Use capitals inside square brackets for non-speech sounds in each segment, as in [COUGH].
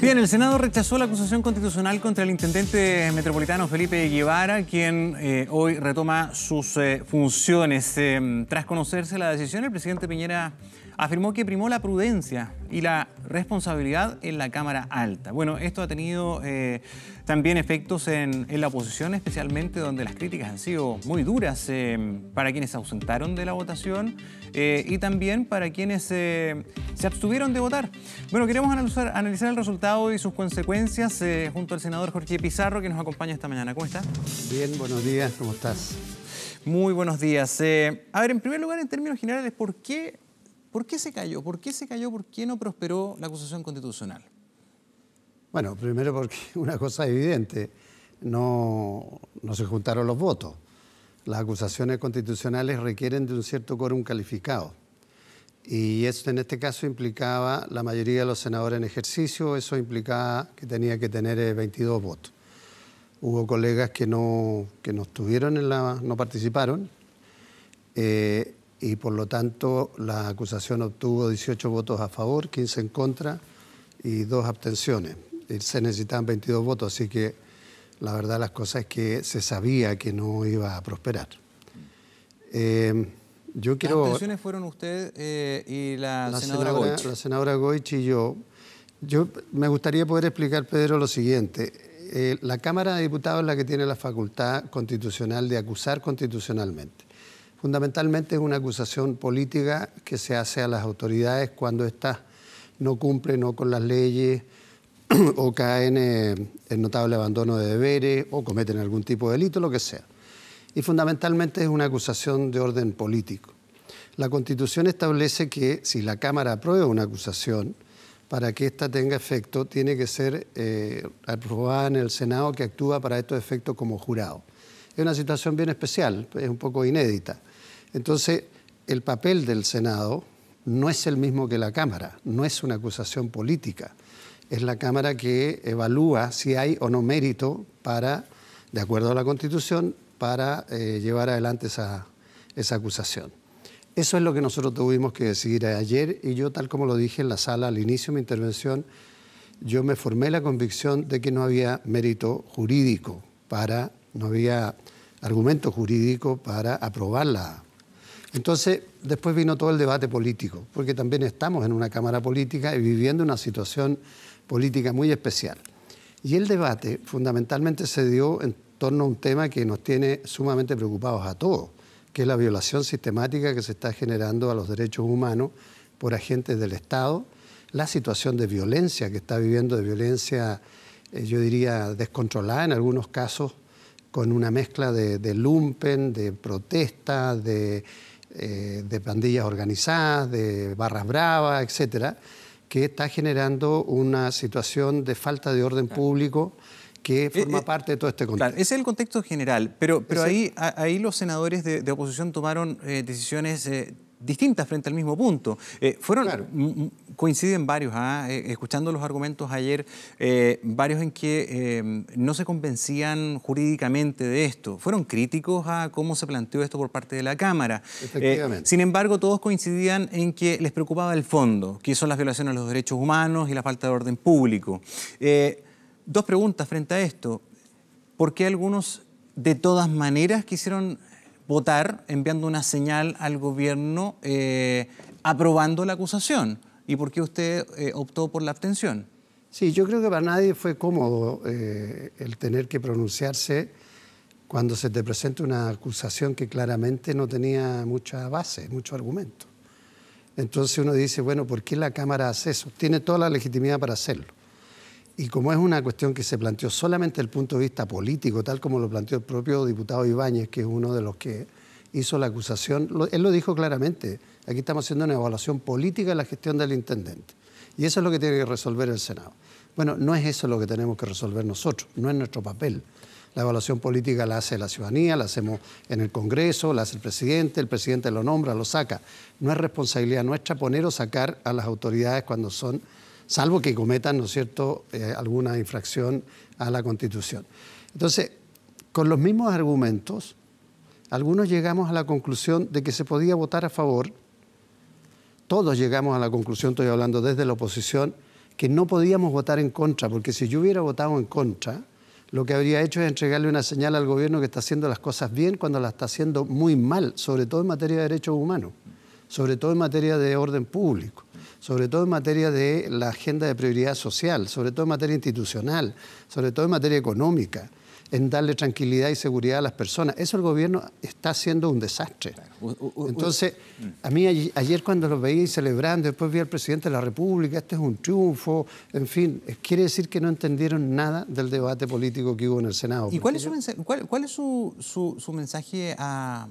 Bien, el Senado rechazó la acusación constitucional contra el intendente metropolitano Felipe Guevara, quien eh, hoy retoma sus eh, funciones. Em, tras conocerse la decisión, el presidente Piñera afirmó que primó la prudencia y la responsabilidad en la Cámara Alta. Bueno, esto ha tenido eh, también efectos en, la oposición, especialmente donde las críticas han sido muy duras eh, para quienes se ausentaron de la votación eh, y también para quienes se abstuvieron de votar. Bueno, queremos analizar, analizar el resultado y sus consecuencias junto al senador Jorge Pizarro, que nos acompaña esta mañana. ¿Cómo está? Bien, buenos días, ¿cómo estás? Muy buenos días. a ver, en primer lugar, en términos generales, ¿por qué ¿Por qué se cayó? ¿Por qué se cayó? ¿Por qué no prosperó la acusación constitucional? Bueno, primero porque [LAUGHS] una cosa evidente, no, se juntaron los votos. Las acusaciones constitucionales requieren de un cierto quórum calificado. Y esto en este caso implicaba la mayoría de los senadores en ejercicio, eso implicaba que tenía que tener 22 eh, votos. Hubo colegas que no, que no estuvieron en la, no participaron. Eh, y por lo tanto la acusación obtuvo 18 votos a favor, 15 en contra y dos abstenciones. Se necesitaban 22 votos, así que la verdad las cosas es que se sabía que no iba a prosperar. Eh, yo quiero... ¿Las abstenciones fueron usted eh, y la, senadora, La senadora Goich y yo. Yo me gustaría poder explicar, Pedro, lo siguiente. Eh, la Cámara de Diputados es la que tiene la facultad constitucional de acusar constitucionalmente. Fundamentalmente es una acusación política que se hace a las autoridades cuando éstas no cumplen no con las leyes [CLEARS THROAT] o caen en notable abandono de deberes o cometen algún tipo de delito, lo que sea. Y fundamentalmente es una acusación de orden político. La Constitución establece que si la Cámara aprueba una acusación, para que ésta tenga efecto, tiene que ser eh, aprobada en el Senado que actúa para estos efectos como jurado. Es una situación bien especial, es un poco inédita. Entonces, el papel del Senado no es el mismo que la Cámara, no es una acusación política. Es la Cámara que evalúa si hay o no mérito para, de acuerdo a la Constitución, para eh, llevar adelante esa, acusación. Eso es lo que nosotros tuvimos que decidir ayer y yo, tal como lo dije en la sala al inicio de mi intervención, yo me formé la convicción de que no había mérito jurídico para, no había argumento jurídico para aprobarla. Entonces, después vino todo el debate político, porque también estamos en una Cámara Política y viviendo una situación política muy especial. Y el debate fundamentalmente se dio en torno a un tema que nos tiene sumamente preocupados a todos, que es la violación sistemática que se está generando a los derechos humanos por agentes del Estado, la situación de violencia que está viviendo, de violencia, eh, yo diría, descontrolada en algunos casos, con una mezcla de, de lumpen, de protesta, de eh, de pandillas organizadas, de barras bravas, etcétera, que está generando una situación de falta de orden público que eh, forma eh, parte de todo este contexto. ese es el contexto general, pero, pero ahí, ahí los senadores de, oposición tomaron decisiones distintas frente al mismo punto. Eh, fueron, mm, mm, coinciden varios, ¿ah? eh, escuchando los argumentos ayer, eh, varios en que no se convencían jurídicamente de esto. Fueron críticos a cómo se planteó esto por parte de la Cámara. sin embargo, todos coincidían en que les preocupaba el fondo, que son las violaciones a los derechos humanos y la falta de orden público. dos preguntas frente a esto. ¿Por qué algunos de todas maneras quisieron votar enviando una señal al gobierno eh, aprobando la acusación? ¿Y por qué usted eh, optó por la abstención? Sí, yo creo que para nadie fue cómodo eh, el tener que pronunciarse cuando se te presenta una acusación que claramente no tenía mucha base, mucho argumento. Entonces uno dice, bueno, ¿por qué la Cámara hace eso? Tiene toda la legitimidad para hacerlo y como es una cuestión que se planteó solamente desde el punto de vista político, tal como lo planteó el propio diputado Ibáñez, que es uno de los que hizo la acusación, él lo dijo claramente, aquí estamos haciendo una evaluación política de la gestión del intendente. Y eso es lo que tiene que resolver el Senado. Bueno, no es eso lo que tenemos que resolver nosotros, no es nuestro papel. La evaluación política la hace la ciudadanía, la hacemos en el Congreso, la hace el presidente, el presidente lo nombra, lo saca. No es responsabilidad nuestra poner o sacar a las autoridades cuando son salvo que cometan, ¿no es cierto?, eh, alguna infracción a la Constitución. Entonces, con los mismos argumentos, algunos llegamos a la conclusión de que se podía votar a favor, todos llegamos a la conclusión, estoy hablando desde la oposición, que no podíamos votar en contra, porque si yo hubiera votado en contra, lo que habría hecho es entregarle una señal al gobierno que está haciendo las cosas bien cuando las está haciendo muy mal, sobre todo en materia de derechos humanos sobre todo en materia de orden público, sobre todo en materia de la agenda de prioridad social, sobre todo en materia institucional, sobre todo en materia económica en darle tranquilidad y seguridad a las personas. Eso el gobierno está haciendo un desastre. Entonces, mm. a mí ayer cuando lo veía celebrando, después vi al presidente de la República, este es un triunfo, en fin, quiere decir que no entendieron nada del debate político que hubo en el Senado. ¿Y cuál es su mensaje a,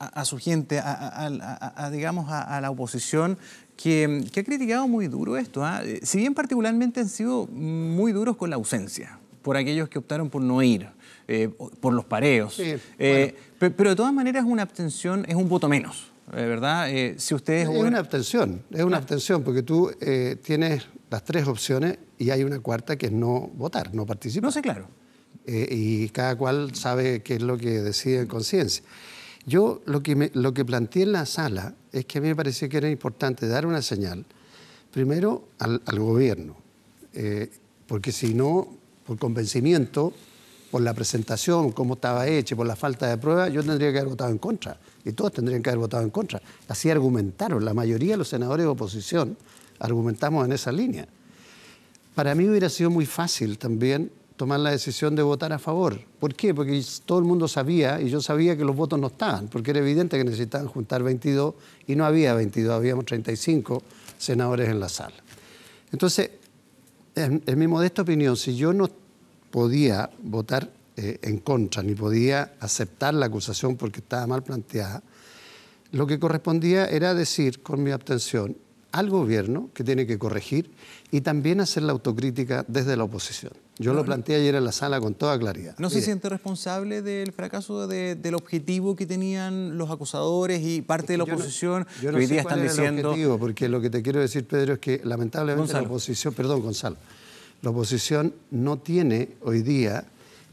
a, su gente a, digamos, a, la oposición, que, ha criticado muy duro esto. ¿ah? Eh, si bien particularmente han sido muy duros con la ausencia, por aquellos que optaron por no ir, eh, por los pareos. Eh, pero, de todas maneras una abstención es un voto menos, ¿verdad? si ustedes... Es una abstención, es una ah. abstención, porque tú tienes las tres opciones y hay una cuarta que es no votar, no participar. No sé, claro. y cada cual sabe qué es lo que decide en conciencia. Yo lo que, lo que planteé en la sala es que a mí me pareció que era importante dar una señal, primero al, gobierno, eh, porque si no, por convencimiento, por la presentación, cómo estaba hecha, por la falta de pruebas, yo tendría que haber votado en contra, y todos tendrían que haber votado en contra. Así argumentaron, la mayoría de los senadores de oposición argumentamos en esa línea. Para mí hubiera sido muy fácil también tomar la decisión de votar a favor. ¿Por qué? Porque todo el mundo sabía, y yo sabía que los votos no estaban, porque era evidente que necesitaban juntar 22 y no había 22, habíamos 35 senadores en la sala. Entonces, en, mi modesta opinión, si yo no podía votar eh, en contra, ni podía aceptar la acusación porque estaba mal planteada, lo que correspondía era decir con mi abstención, al gobierno que tiene que corregir y también hacer la autocrítica desde la oposición. Yo lo planteé ayer en la sala con toda claridad. ¿No se siente responsable del fracaso del objetivo que tenían los acusadores y parte de la oposición? Yo no, yo no hoy sé están diciendo... porque lo que te quiero decir, Pedro, es que lamentablemente la oposición, perdón, Gonzalo, la oposición no tiene hoy día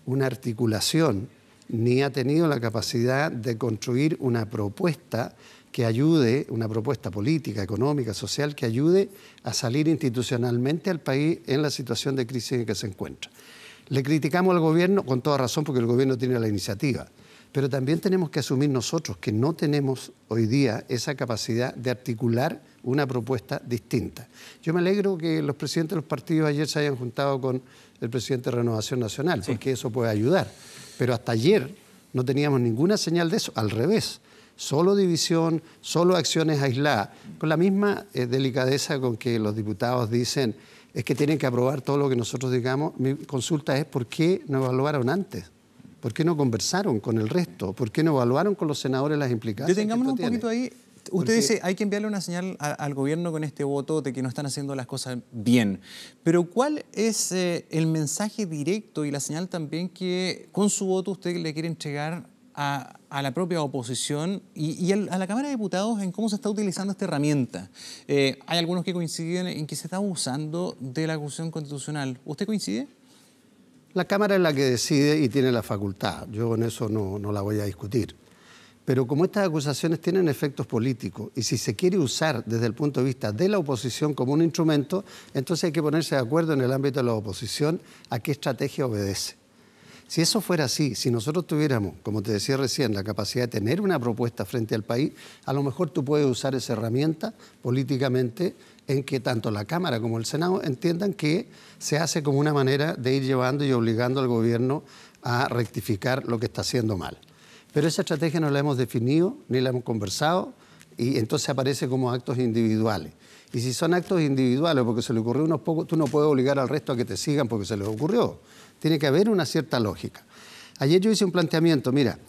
una articulación ni ha tenido la capacidad de construir una propuesta que ayude, una propuesta política, económica, social, que ayude a salir institucionalmente al país en la situación de crisis en que se encuentra. Le criticamos al gobierno con toda razón porque el gobierno tiene la iniciativa, pero también tenemos que asumir nosotros que no tenemos hoy día esa capacidad de articular una propuesta distinta. Yo me alegro que los presidentes de los partidos ayer se hayan juntado con el presidente de Renovación Nacional, porque eso puede ayudar, pero hasta ayer no teníamos ninguna señal de eso, al revés solo división, solo acciones aisladas, con la misma eh, delicadeza con que los diputados dicen es que tienen que aprobar todo lo que nosotros digamos, mi consulta es por qué no evaluaron antes. ¿Por qué no conversaron con el resto? ¿Por qué no evaluaron con los senadores las implicaciones? Detengámonos un poquito ahí. Usted dice, hay que enviarle una señal al gobierno con este voto de que no están haciendo las cosas bien. Pero ¿cuál es eh, el mensaje directo y la señal también que con su voto usted le quiere entregar a, la propia oposición y, a la Cámara de Diputados en cómo se está utilizando esta herramienta. Eh, hay algunos que coinciden en que se está abusando de la acusación constitucional. ¿Usted coincide? La Cámara es la que decide y tiene la facultad. Yo en eso no, no la voy a discutir. Pero como estas acusaciones tienen efectos políticos y si se quiere usar desde el punto de vista de la oposición como un instrumento, entonces hay que ponerse de acuerdo en el ámbito de la oposición a qué estrategia obedece. Si eso fuera así, si nosotros tuviéramos, como te decía recién, la capacidad de tener una propuesta frente al país, a lo mejor tú puedes usar esa herramienta políticamente en que tanto la Cámara como el Senado entiendan que se hace como una manera de ir llevando y obligando al gobierno a rectificar lo que está haciendo mal. Pero esa estrategia no la hemos definido ni la hemos conversado y entonces aparece como actos individuales. Y si son actos individuales porque se le ocurrió unos pocos, tú no puedes obligar al resto a que te sigan porque se les ocurrió. Tiene que haber una cierta lógica. Ayer yo hice un planteamiento, mira,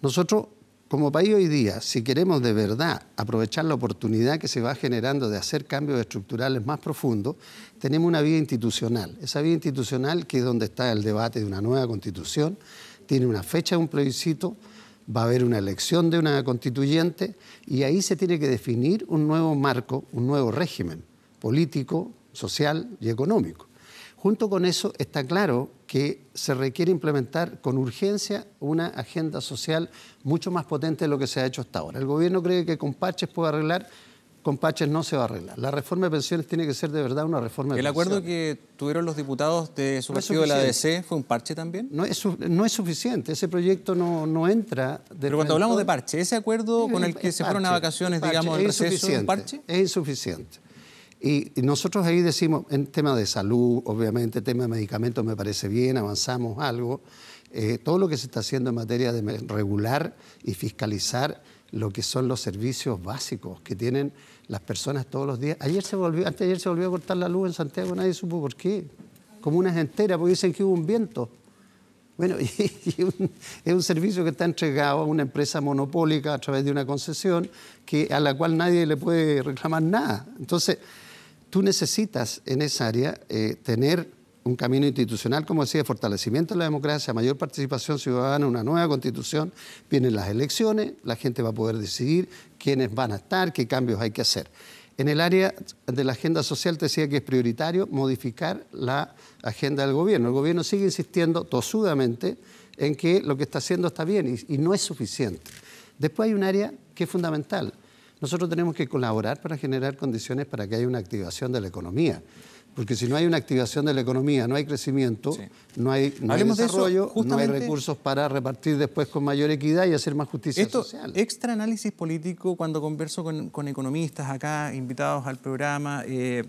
nosotros como país hoy día, si queremos de verdad aprovechar la oportunidad que se va generando de hacer cambios estructurales más profundos, tenemos una vía institucional. Esa vía institucional que es donde está el debate de una nueva constitución, tiene una fecha de un plebiscito, va a haber una elección de una constituyente y ahí se tiene que definir un nuevo marco, un nuevo régimen político, social y económico. Junto con eso está claro que se requiere implementar con urgencia una agenda social mucho más potente de lo que se ha hecho hasta ahora. El gobierno cree que con parches puede arreglar, con parches no se va a arreglar. La reforma de pensiones tiene que ser de verdad una reforma de ¿El acuerdo que tuvieron los diputados de su de la DC fue un parche también? No es, suficiente, ese proyecto no, entra... De Pero cuando hablamos de parche, ¿ese acuerdo con el que se fueron a vacaciones, digamos, es parche? Es insuficiente. Y nosotros ahí decimos, en tema de salud, obviamente, tema de medicamentos me parece bien, avanzamos algo. Eh, todo lo que se está haciendo en materia de regular y fiscalizar lo que son los servicios básicos que tienen las personas todos los días. Ayer se volvió, antes ayer se volvió a cortar la luz en Santiago, nadie supo por qué. Como gente enteras, porque dicen que hubo un viento. Bueno, [LAUGHS] es un servicio que está entregado a una empresa monopólica a través de una concesión que, a la cual nadie le puede reclamar nada. Entonces, tú necesitas en esa área eh, tener un camino institucional, como decía, fortalecimiento de la democracia, mayor participación ciudadana, una nueva constitución, vienen las elecciones, la gente va a poder decidir quiénes van a estar, qué cambios hay que hacer. En el área de la agenda social te decía que es prioritario modificar la agenda del gobierno. El gobierno sigue insistiendo tosudamente en que lo que está haciendo está bien y, y no es suficiente. Después hay un área que es fundamental, nosotros tenemos que colaborar para generar condiciones para que haya una activación de la economía. Porque si no hay una activación de la economía, no hay crecimiento, no hay, desarrollo, no hay recursos para repartir después con mayor equidad y hacer más justicia esto, social. Extra análisis político, cuando converso con, economistas acá, invitados al programa, eh,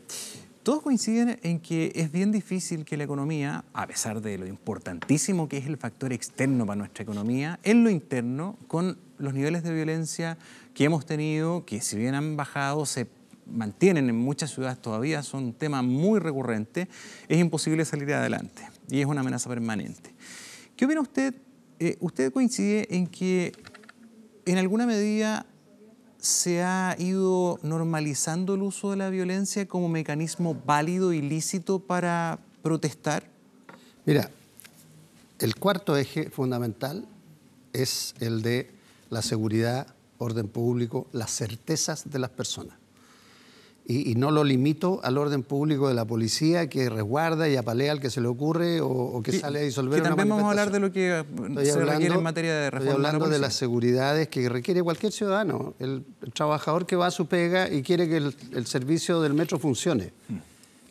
todos coinciden en que es bien difícil que la economía, a pesar de lo importantísimo que es el factor externo para nuestra economía, en lo interno, con los niveles de violencia que hemos tenido, que si bien han bajado, se mantienen en muchas ciudades todavía, son un tema muy recurrente, es imposible salir adelante y es una amenaza permanente. ¿Qué opina usted? Eh, ¿Usted coincide en que en alguna medida se ha ido normalizando el uso de la violencia como mecanismo válido y lícito para protestar? Mira, el cuarto eje fundamental es el de la seguridad, orden público, las certezas de las personas. Y, no lo limito al orden público de la policía que resguarda y apalea al que se le ocurre o, que sale a disolver. Que también vamos a hablar de lo que se requiere en materia de reforma. hablando de, las seguridades que requiere cualquier ciudadano, el, trabajador que va a su pega y quiere que el, servicio del metro funcione. Mm.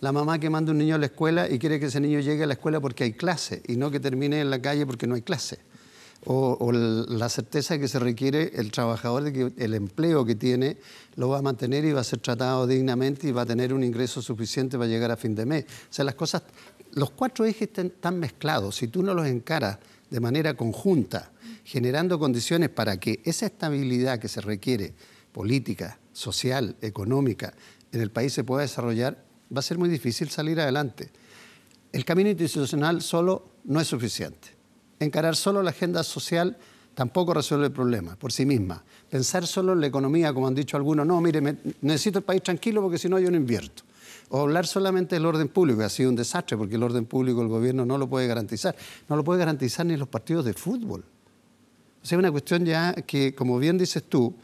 La mamá que manda un niño a la escuela y quiere que ese niño llegue a la escuela porque hay clase y no que termine en la calle porque no hay clase o, la certeza que se requiere el trabajador de que el empleo que tiene lo va a mantener y va a ser tratado dignamente y va a tener un ingreso suficiente para llegar a fin de mes. O sea, las cosas, los cuatro ejes están, están mezclados. Si tú no los encaras de manera conjunta, generando condiciones para que esa estabilidad que se requiere, política, social, económica, en el país se pueda desarrollar, va a ser muy difícil salir adelante. El camino institucional solo no es suficiente Encarar solo la agenda social tampoco resuelve el problema por sí misma. Pensar solo en la economía, como han dicho algunos, no, mire, necesito el país tranquilo porque si no yo no invierto. O hablar solamente del orden público, que ha sido un desastre porque el orden público el gobierno no lo puede garantizar. No lo puede garantizar ni los partidos de fútbol. O sea, es una cuestión ya que, como bien dices tú,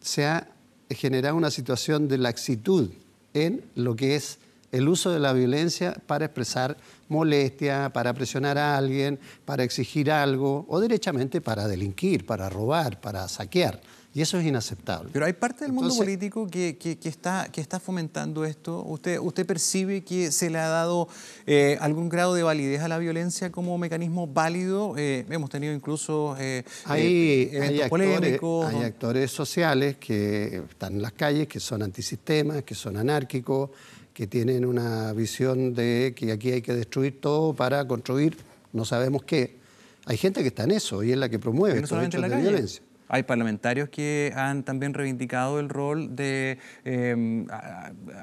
se ha generado una situación de laxitud en lo que es el uso de la violencia para expresar molestia, para presionar a alguien, para exigir algo o derechamente para delinquir, para robar, para saquear. Y eso es inaceptable. Pero hay parte del mundo político que, está, que está fomentando esto. ¿Usted, ¿Usted percibe que se le ha dado eh, algún grado de validez a la violencia como mecanismo válido? Eh, hemos tenido incluso eh, hay, actores, actores sociales que están en las calles, que son antisistemas, que son anárquicos, que tienen una visión de que aquí hay que destruir todo para construir no sabemos qué. Hay gente que está en eso y es la que promueve la violencia. Hay parlamentarios que han también reivindicado el rol de em,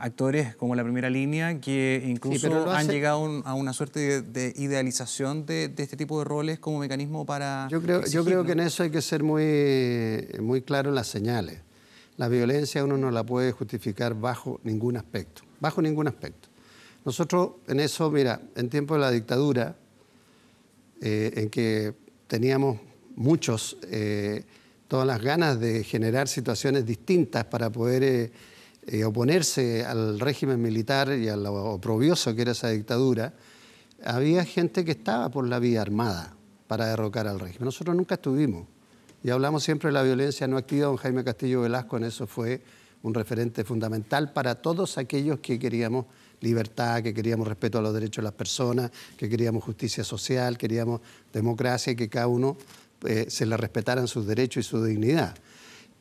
actores como la primera línea, que incluso han llegado a una suerte de, idealización de, este tipo de roles como mecanismo para. Yo creo, yo creo que en eso hay que ser muy, muy claro en las señales. La violencia uno no la puede justificar bajo ningún aspecto bajo ningún aspecto. Nosotros en eso, mira, en tiempo de la dictadura, eh, en que teníamos muchos eh, todas las ganas de generar situaciones distintas para poder eh, oponerse al régimen militar y al lo oprobioso que era esa dictadura, había gente que estaba por la vía armada para derrocar al régimen. Nosotros nunca estuvimos. Y hablamos siempre de la violencia no activa, don Jaime Castillo Velasco en eso fue un referente fundamental para todos aquellos que queríamos libertad, que queríamos respeto a los derechos de las personas, que queríamos justicia social, queríamos democracia y que cada uno eh, se le respetaran sus derechos y su dignidad.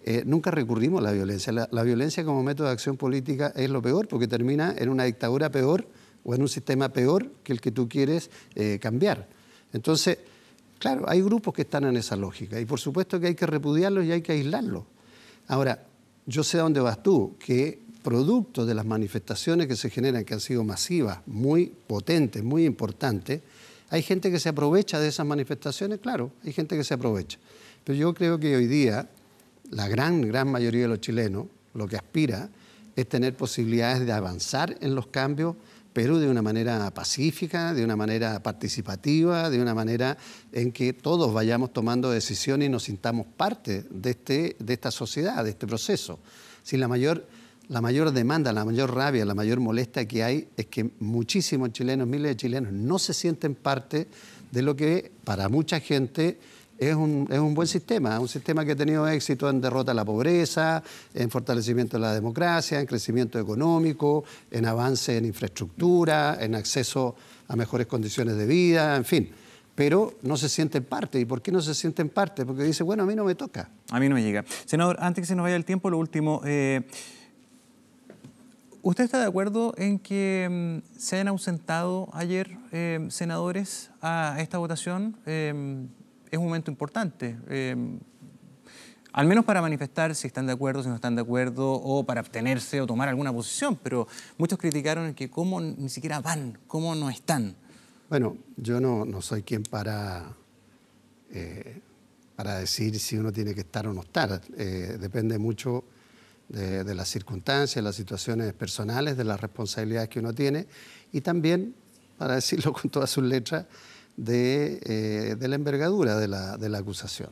Eh, nunca recurrimos a la violencia. La, violencia como método de acción política es lo peor porque termina en una dictadura peor o en un sistema peor que el que tú quieres eh, cambiar. Entonces, claro, hay grupos que están en esa lógica y por supuesto que hay que repudiarlos y hay que aislarlos. Ahora, yo sé a dónde vas tú, que producto de las manifestaciones que se generan, que han sido masivas, muy potentes, muy importantes, hay gente que se aprovecha de esas manifestaciones, claro, hay gente que se aprovecha. Pero yo creo que hoy día la gran, gran mayoría de los chilenos lo que aspira es tener posibilidades de avanzar en los cambios, pero de una manera pacífica, de una manera participativa, de una manera en que todos vayamos tomando decisiones y nos sintamos parte de, este, de esta sociedad, de este proceso. Si la mayor, la mayor demanda, la mayor rabia, la mayor molestia que hay es que muchísimos chilenos, miles de chilenos, no se sienten parte de lo que para mucha gente es un, buen sistema, un sistema que ha tenido éxito en derrota a la pobreza, en fortalecimiento de la democracia, en crecimiento económico, en avance en infraestructura, en acceso a mejores condiciones de vida, en fin pero no se en parte. ¿Y por qué no se sienten parte? Porque dice, bueno, a mí no me toca. A mí no me llega. Senador, antes que se nos vaya el tiempo, lo último. Eh, ¿Usted está de acuerdo en que mm, se han ausentado ayer eh, senadores a esta votación? Eh, es un momento importante. Eh, al menos para manifestar si están de acuerdo, si no están de acuerdo, o para abstenerse o tomar alguna posición, pero muchos criticaron el que cómo ni siquiera van, cómo no están. Bueno, yo no, no soy quien para, eh, para decir si uno tiene que estar o no estar. Eh, depende mucho de, de las circunstancias, las situaciones personales, de las responsabilidades que uno tiene y también, para decirlo [LAUGHS] con todas sus letras, eh, de, la envergadura de la, de la, acusación.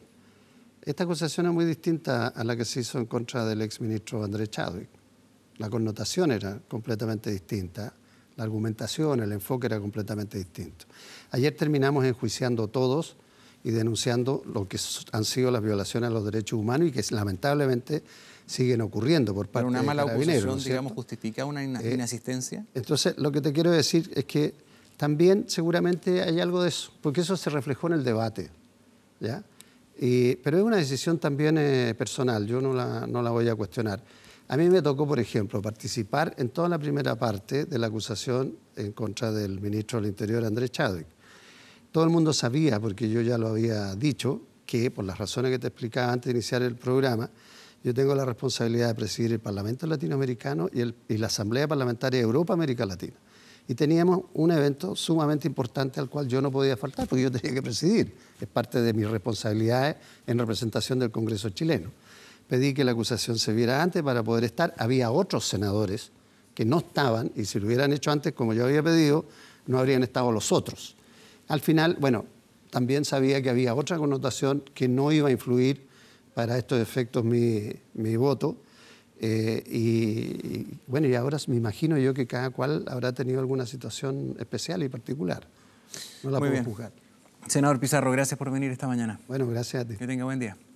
Esta acusación es muy distinta a la que se hizo en contra del exministro André Chávez. La connotación era completamente distinta, la argumentación, el enfoque era completamente distinto. Ayer terminamos enjuiciando todos y denunciando lo que han sido las violaciones a los derechos humanos y que lamentablemente siguen ocurriendo por parte de la una mala acusación, digamos, justifica una eh, inasistencia. entonces, lo que te quiero decir es que también seguramente hay algo de eso, porque eso se reflejó en el debate. ¿ya? pero es una decisión también eh, personal, yo no la, no la voy a cuestionar. A mí me tocó, por ejemplo, participar en toda la primera parte de la acusación en contra del ministro del Interior, Andrés Chadwick. Todo el mundo sabía, porque yo ya lo había dicho, que por las razones que te explicaba antes de iniciar el programa, yo tengo la responsabilidad de presidir el Parlamento Latinoamericano y, y la Asamblea Parlamentaria Europa-América Latina y teníamos un evento sumamente importante al cual yo no podía faltar porque yo tenía que presidir. Es parte de mis responsabilidades en representación del Congreso chileno. Pedí que la acusación se viera antes para poder estar. Había otros senadores que no estaban y si lo hubieran hecho antes como yo había pedido, no habrían estado los otros. Al final, bueno, también sabía que había otra connotación que no iba a influir para estos efectos mi, mi voto eh, y, bueno, y ahora me imagino yo que cada cual habrá tenido alguna situación especial y particular. No la puedo juzgar. Senador Pizarro, gracias por venir esta mañana. Bueno, gracias a ti. Que tenga buen día.